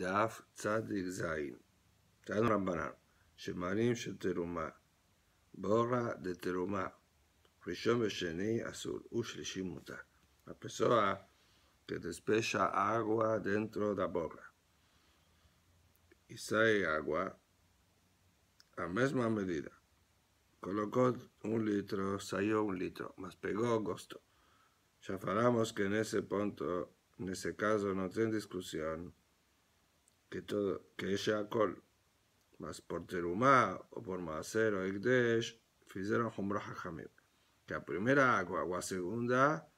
de afe tzadik zayin. Tzadik Rambanam, Shemarim She Terumah, Borra de Terumah, Rishon Besheni Azul, Ush Rishim Mutah. La Pesoa que despecha agua dentro de la borra y sae agua a mesma medida. Colocó un litro, sae un litro, mas pegó a gusto. Chafaramos que en ese punto, en ese caso no ten discusión que, todo, que sea col más por terumá o por maser o ekdesh, hicieron hombros hajamim. Que a primera agua o segunda,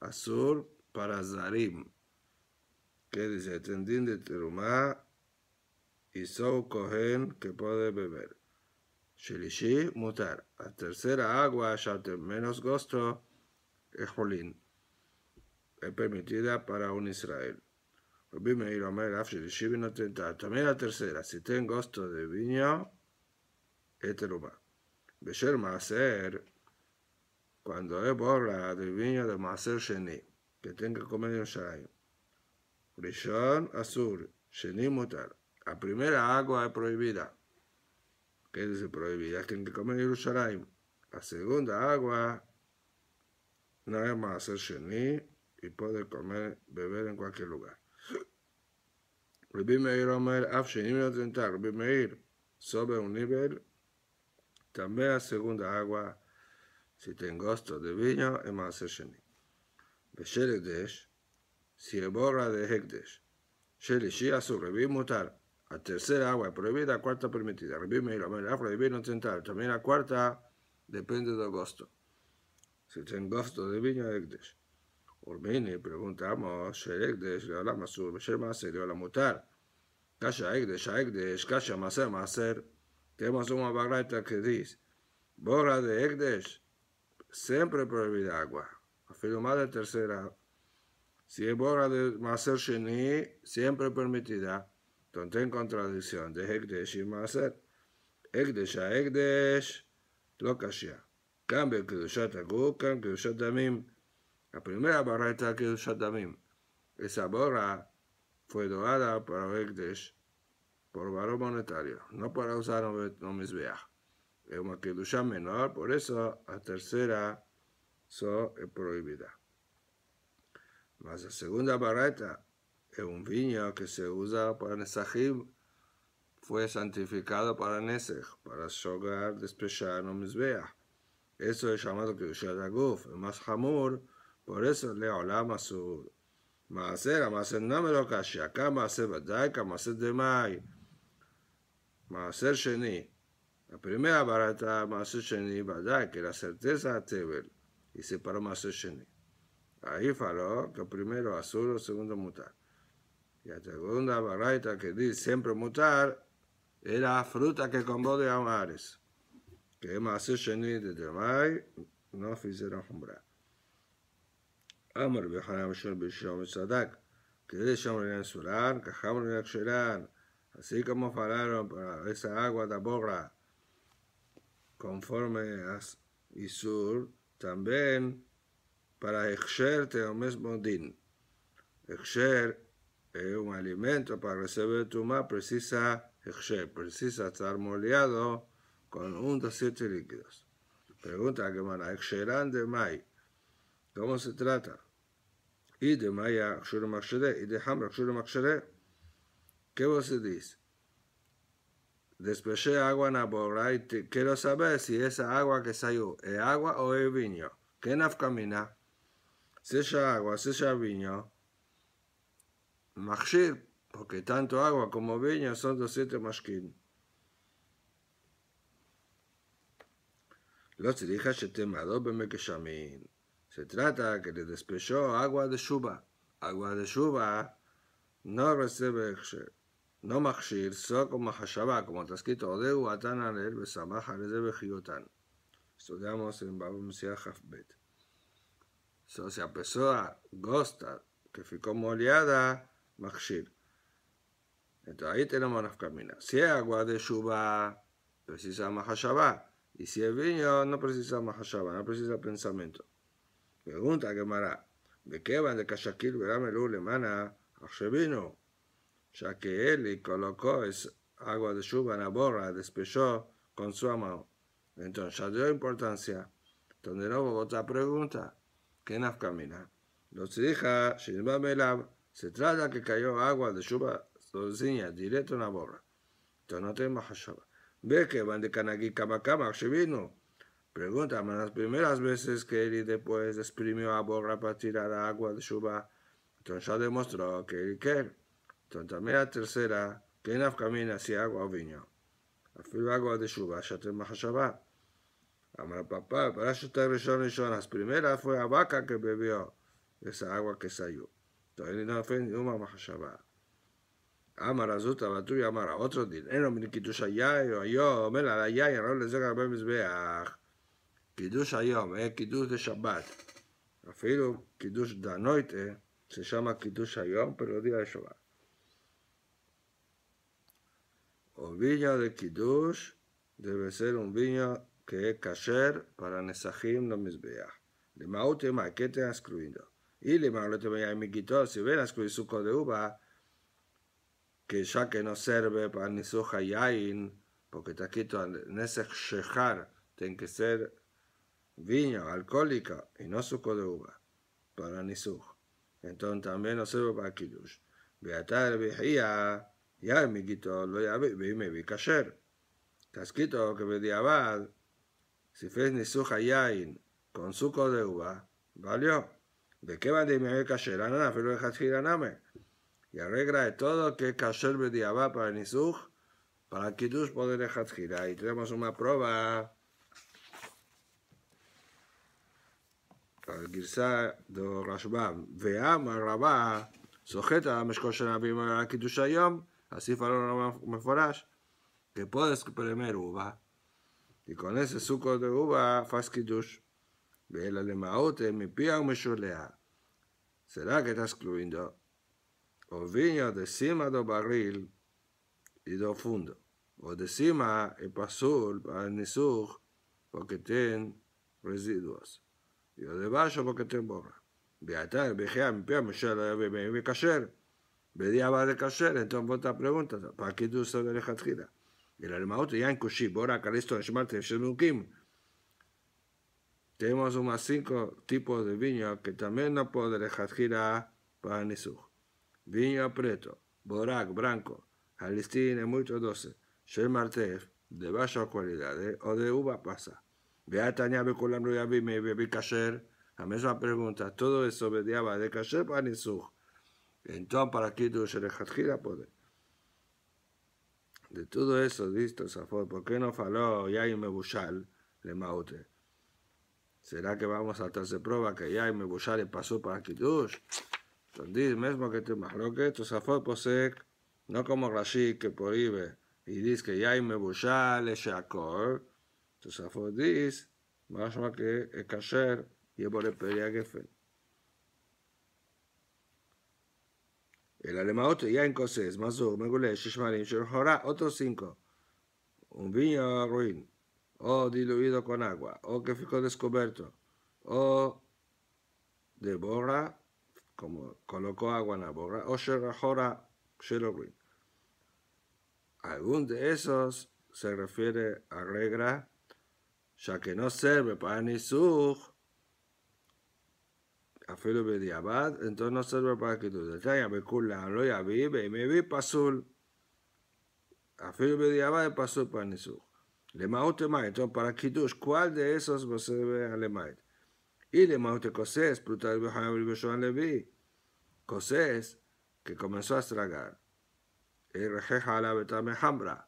azul para zarim. Que dice, tendín de terumá y sou cohen que puede beber. Shelishi mutar. La tercera agua, ya menos gusto, es jolín. Es permitida para un Israel. Pues también la tercera, si tengo gusto de este lo va. Besher Maser, cuando es borra de viño de Maser Sheni, que tenga que comer en sharaim. Rishon Azur, Sheni Mutar. La primera agua es prohibida. ¿Qué dice prohibida? tiene que comer en sharaim. La segunda agua no es hacer Sheni y puede comer, beber en cualquier lugar. Rabbi Meir vino Rabbi Meir, sobre un nivel, también a segunda agua, si ten gusto de vino, es más sheni. בשל de סייבורה דהקדש. של אישי su רביעי a tercera agua prohibida, a cuarta permitida. Rabbi Meir afra de vino Central. También a cuarta depende del gusto. Si ten gusto de vino, Ekdesh ni preguntamos, habla Geolah Masur, Beshem Maser, habla Mutar. Kasha ECDES Ekdesh, Kasha Maser, Maser. Tenemos una barreta que dice, Bora de ECDES siempre prohibida agua. afirmada tercera. Si es Bora de Maser Sheni, siempre permitida. Entonces, en contradicción de ECDES y Maser. ECDES a Ekdesh, lo Cambio que Agu, Kedushat Mim la primera barreta que también, esa borra fue doada para Begdesh por valor monetario, no para usar no misbeah. Es una kedusha menor, por eso la tercera so es prohibida. Mas la segunda barreta es un vino que se usa para Nesajim, fue santificado para Nesej, para Shogar, despechar no misbeah. Eso es llamado Kedushat Aguf, es más jamur por eso le hablamos su Maser, Maser Namelo Kashiaka, Maser de de mai, Maser Sheni. La primera barata, Maser Sheni Badai, que la certeza Tebel, y separó Maser Sheni. Ahí faló que primero azul, segundo mutar. Y la segunda barata que dice siempre mutar era fruta que con de amares, que es Maser Sheni de mai, no hicieron comprar. أمر بحرام الشرب بالشام الصدق que es Rensurar, que Rensurar, así como falaron para esa agua de borra, conforme a Isur, también para Exher o mismo Din. Exher es un alimento para recibir tuma, precisa Exher, precisa estar moleado con un de siete líquidos. Pregunta que mana, Exheran de Mai, ¿cómo se trata? y de Maya y de Hamra Shurumakshare. ¿Qué vos decís? Despeché agua nabora y quiero saber si esa agua que salió es agua o es vino. ¿Qué nafkamina? Si agua, si es vino. Machshir, porque tanto agua como vino son dos 200 mashkin. לא צריך שתמלא במגשמים. Se trata que le despechó agua de Shuba. Agua de Shuba no recibe no machir, so como hashaba, como está escrito, odeu atan alel besamaha de bejiotan. Estudiamos en Babum Si se apesó a persona gosta que ficó moleada, machir. Entonces ahí tenemos las camina. Si es agua de Shuba, precisa Mahashabá. Y si es vino, no precisa Mahashabá, no precisa pensamiento. Pregunta Gemara, ¿de qué van de le Beramelú a Arshevino? Ya que él colocó es agua de lluvia en la borra, despechó con su amo. Entonces ya dio importancia. Entonces de nuevo otra pregunta, ¿qué camina? Los hija Shilma Melab, se trata que cayó agua de lluvia Zorziña directo en la borra. Entonces no tenemos Hashoba. Ve que van de Kanagi Kamakama Pregunta las primeras veces que él después exprimió a Borra para tirar agua de Shuba. Entonces ya demostró que él que Entonces también la tercera, que en camina si agua o vino. Afil agua de Shuba, ya te mahashaba. Amar papá, para eso te yo yo Las primeras fue a vaca que bebió esa agua que salió. Entonces no fue ni una mahashaba. Amar azuta, va tú y amar a otro dinero. Mini kitusha yayo, yo, me la ya no le llega a mis veas. Kiddush Hayom, eh, Kiddush de Shabbat. Afilo Kiddush de noite se llama Kiddush Hayom, pero día de Shabbat. O viña de Kiddush debe ser un viño que es kosher para Nesahim no Mizbeah. Le maute ma, ¿qué te has cruido? Y le maute ya mi quitó, si ven cruido suco de uva, que ya que no sirve para Nesuh porque te quito Nesach Shechar, tiene que ser viña alcohólica y no suco de uva, para Nisuj. Entonces también no sirve para Kiddush. Beatar vejía, ya amiguito, lo ya me vi kasher. Casquito que bediabad, si fez Nisuj yain con suco de uva, valió. ¿De qué van de mi kasher? Anana, filo de Y arregla de todo que kasher bediabad para Nisuj, para Kiddush poder dejar Y tenemos una prueba. al girza de Rashbam. vea, marraba, sujeto a la mescosa de la vima, así faló la marraba, que puede escuprar uva, y con ese suco de uva, hace Kiddush. ve la le mi pía o mi chulea, ¿será que está excluido o vinio de cima del barril y del fondo, o de cima y pasul, para el porque tienen residuos? Y lo demás yo lo que te borra. Beatar, Bejeam, Peam, me Me va de Kasher, entonces vos te preguntas, ¿para qué tú sabes dejar Jatjira? El otro ya en Kushib, Borac, Calisto Neshmart Shemukim. Tenemos unos cinco tipos de vino que también no puede dejar gira para Nisuj. Vino preto, borac blanco, alistine es mucho doce Shemartef, de baja cualidad, o de uva pasa yavi Bekolam be kasher. La misma pregunta. Todo eso mediaba de Kasher para Nisuj. Entonces, para se Rejatjira pode? Pues de todo eso, listo, Safot. ¿Por qué no faló Yaim Mebushal le Maute? ¿Será que vamos a hacerse prueba que Yaim Mebushal le pasó para Kiddush? Entonces, mismo que te mahloque, tu posek, pues, eh, no como Rashid, que prohíbe y dice que Yaim Mebushal le Shakor. Entonces, Afrodis, más más que el kasher y el por el pelea gefen. El otro, ya en cosés, más o menos, shishmarim, shirhora, otros cinco. Un vino ruin, o diluido con agua, o que ficó descubierto, o de borra, como colocó agua en la borra, o shirhora, ruin. Alguno de esos se refiere a regla ya que no sirve para Nisuj, de bediabad, entonces no sirve para que Kitur. me Bekula, lo ya vi, me vi pasul. a filo de bediabad pasul para Nisuj. mai, entonces para tú, ¿cuál de esos va a servir a mai? Y Lemaut Cosés, Plutar Behaim Levi, Cosés, que comenzó a estragar. Y rejeja la beta e hambra.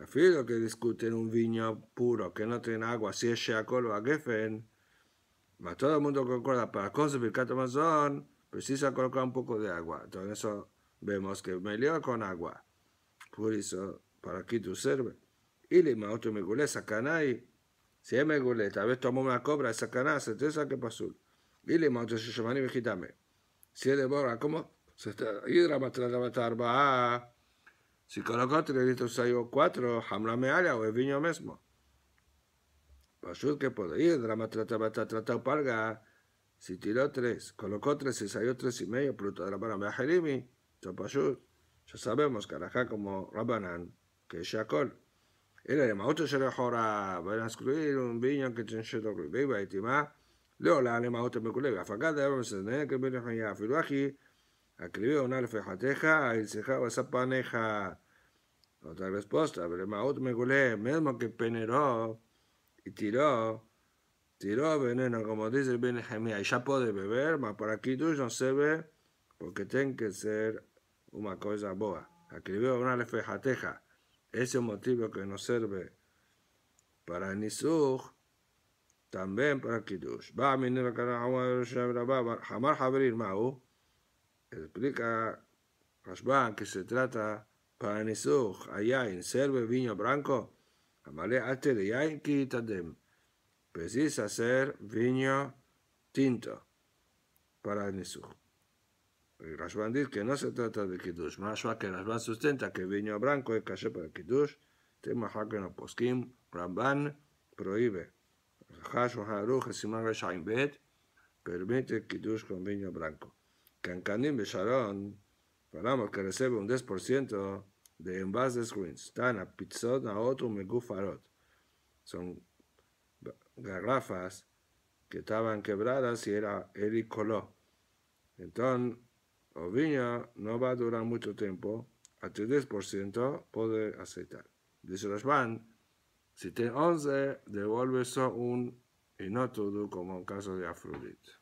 È que que discute en un vigno puro que no tiene agua, si es a colo, a Geffen, Pero todo el mundo concuerda para cosas catamazón, necesita precisa colocar un poco de agua. Entonces vemos que lió con agua. Por eso, para aquí tú sirve. Y le me Megulé, ahí. Si es Megulé, tal vez tomó una cobra, Sacaná, se te saque pasul. Y le maestro Shishamaní, Vejitame. Si es de Bora, ¿cómo? Se está hidra matar, va. Si colocó tres y salió o cuatro, me meala o el vino mismo. Pashut que puede ir, drama trata, trata, trata, parga. Si tiró tres, colocó tres y salió tres y medio, pruto drama meajelimi, chapashut. Ya sabemos, carajá como Rabanan, que es Shakol. Era de Mauto Sherejora, van a excluir un viño que tiene Rubeba y Timá. Leo la Mauto Mekuleva, Fakada, Evans, Nene, que viene a Firuaji. Acribió una y el cejaba esa paneja. Otra respuesta, me Megulé, mismo que peneró y tiró, tiró veneno, como dice el Y ya puede beber, mas para aquí tú no se ve, porque tiene que ser una cosa boa. Escribió una teja ese motivo que no sirve para nisug, también para Kiddush. Va a venir a abrir Hamar abrir explica Rashban que se trata para allá en Serve, vino Blanco, Amale, Ate, Yain, Kitadem. Precisa hacer vino tinto para Nesuj. Rashban dice que no se trata de Kiddush, más que Rashban sustenta que vino blanco es caché para Kiddush, tema no Poskim, Ramban prohíbe. Hashon Haruch, Simán Reshaim Bet, permite Kiddush con vino blanco. Cancanim Besharon, paramos que recibe un 10% de envases greens. Tana, Pizzot, Naotu, Megufarot. Son garrafas que estaban quebradas y era ericoló. Entonces, o viña no va a durar mucho tiempo, a 10% este puede aceitar. Dice van si tiene 11, devuelve solo un y no todo, como en caso de Afrodite.